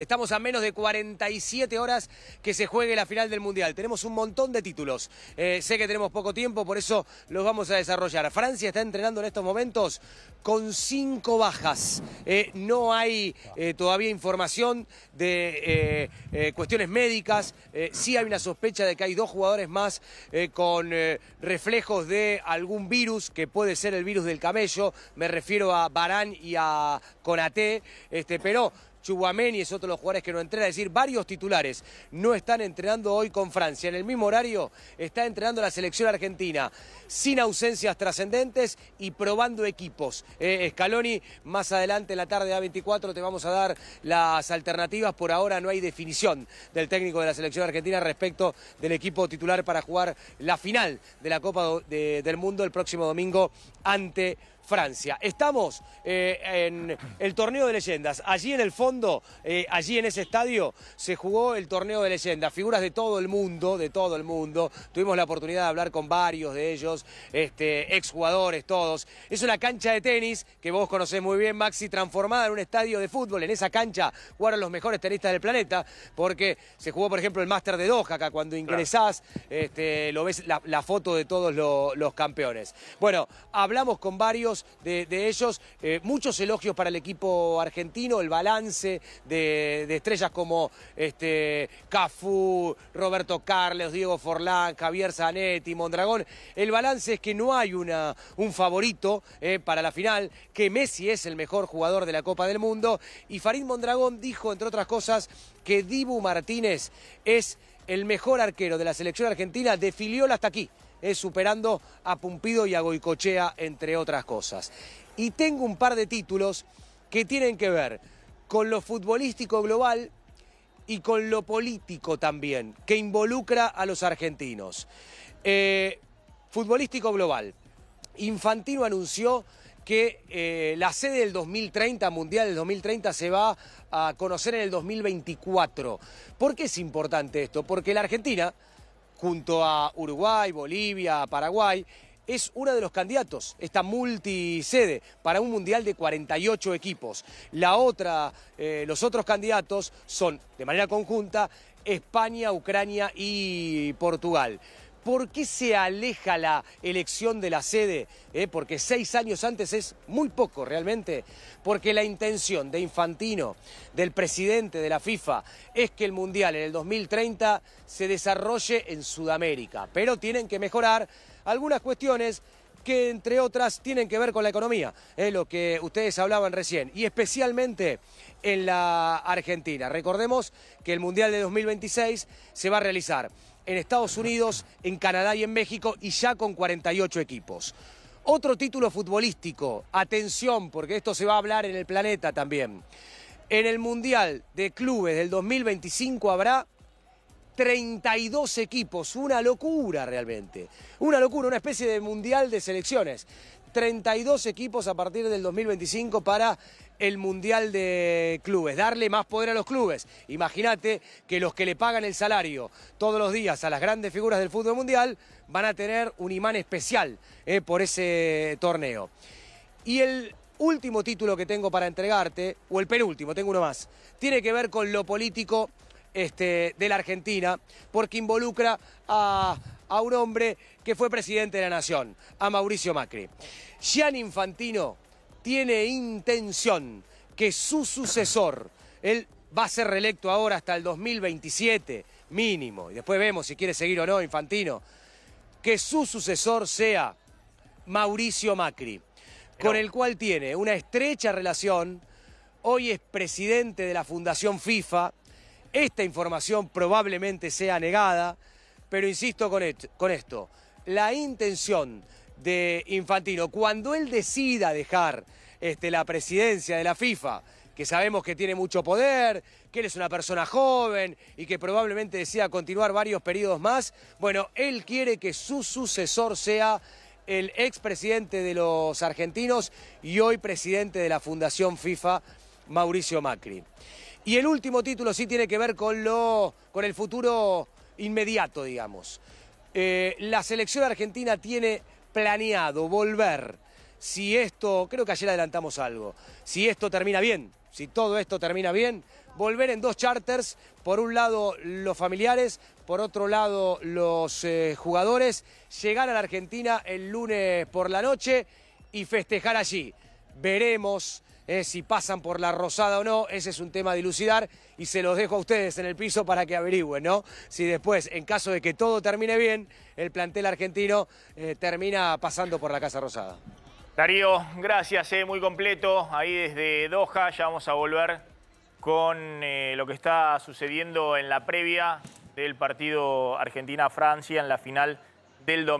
Estamos a menos de 47 horas que se juegue la final del Mundial. Tenemos un montón de títulos. Eh, sé que tenemos poco tiempo, por eso los vamos a desarrollar. Francia está entrenando en estos momentos con cinco bajas. Eh, no hay eh, todavía información de cuestiones médicas. sí hay una sospecha de que hay dos jugadores más con reflejos de algún virus, que puede ser el virus del camello. Me refiero a Barán y a Conaté. Este, pero y es otro de los jugadores que no entrena, es decir, varios titulares no están entrenando hoy con Francia. En el mismo horario está entrenando la selección argentina, sin ausencias trascendentes y probando equipos. Eh, Scaloni, más adelante en la tarde de A24 te vamos a dar las alternativas. Por ahora no hay definición del técnico de la selección argentina respecto del equipo titular para jugar la final de la Copa del Mundo el próximo domingo ante Francia. Estamos eh, en el torneo de leyendas. Allí en el fondo, eh, allí en ese estadio, se jugó el torneo de leyendas. Figuras de todo el mundo, de todo el mundo. Tuvimos la oportunidad de hablar con varios de ellos, este, exjugadores, todos. Es una cancha de tenis que vos conocés muy bien, Maxi, transformada en un estadio de fútbol. En esa cancha jugaron los mejores tenistas del planeta, porque se jugó, por ejemplo, el Máster de Doha, acá cuando ingresás, este, lo ves la, foto de todos los campeones. Bueno, hablamos con varios de, ellos. Eh, muchos elogios para el equipo argentino, el balance de, estrellas como este, Cafú, Roberto Carlos, Diego Forlán, Javier Zanetti, Mondragón. El balance es que no hay una, un favorito eh, para la final, que Messi es el mejor jugador de la Copa del Mundo. Y Farid Mondragón dijo, entre otras cosas, que Dibu Martínez es el mejor arquero de la selección argentina de Filiola hasta aquí. ...es superando a Pumpido y a Goicochea, entre otras cosas. Y tengo un par de títulos que tienen que ver con lo futbolístico global y con lo político también, que involucra a los argentinos. Eh, futbolístico global. Infantino anunció que eh, la sede del 2030, Mundial del 2030, se va a conocer en el 2024. ¿Por qué es importante esto? Porque la Argentina junto a Uruguay, Bolivia, Paraguay, es uno de los candidatos, esta multisede, para un mundial de 48 equipos. La otra, eh, los otros candidatos son, de manera conjunta, España, Ucrania y Portugal. ¿Por qué se aleja la elección de la sede? Eh, porque seis años antes es muy poco realmente. Porque la intención de Infantino, del presidente de la FIFA, es que el Mundial en el 2030 se desarrolle en Sudamérica. Pero tienen que mejorar algunas cuestiones que entre otras tienen que ver con la economía, es lo que ustedes hablaban recién, y especialmente en la Argentina. Recordemos que el Mundial de 2026 se va a realizar en Estados Unidos, en Canadá y en México, y ya con 48 equipos. Otro título futbolístico, atención, porque esto se va a hablar en el planeta también. En el Mundial de Clubes del 2025 habrá 32 equipos, una locura realmente, una locura, una especie de mundial de selecciones. 32 equipos a partir del 2025 para el Mundial de Clubes, darle más poder a los clubes. Imagínate que los que le pagan el salario todos los días a las grandes figuras del fútbol mundial van a tener un imán especial eh, por ese torneo. Y el último título que tengo para entregarte, o el penúltimo, tengo uno más, tiene que ver con lo político este, de la Argentina, porque involucra a, un hombre que fue presidente de la Nación, a Mauricio Macri. Gian Infantino tiene intención que su sucesor, él va a ser reelecto ahora hasta el 2027 mínimo, y después vemos si quiere seguir o no Infantino, que su sucesor sea Mauricio Macri, con el cual tiene una estrecha relación, hoy es presidente de la Fundación FIFA, esta información probablemente sea negada, pero insisto con, esto. La intención de Infantino, cuando él decida dejar este, la presidencia de la FIFA, que sabemos que tiene mucho poder, que él es una persona joven y que probablemente decida continuar varios periodos más, bueno, él quiere que su sucesor sea el expresidente de los argentinos y hoy presidente de la Fundación FIFA, Mauricio Macri. Y el último título sí tiene que ver con, lo, con el futuro inmediato, digamos. Eh, la selección argentina tiene planeado volver, si esto, creo que ayer adelantamos algo, si esto termina bien, si todo esto termina bien, volver en dos charters, por un lado los familiares, por otro lado los eh, jugadores, llegar a la Argentina el lunes por la noche y festejar allí. Veremos eh, si pasan por la rosada o no, ese es un tema de dilucidar y se los dejo a ustedes en el piso para que averigüen, ¿no? Si después, en caso de que todo termine bien, el plantel argentino eh, termina pasando por la Casa Rosada. Darío, gracias, eh, muy completo. Ahí desde Doha ya vamos a volver con lo que está sucediendo en la previa del partido Argentina-Francia en la final del domingo.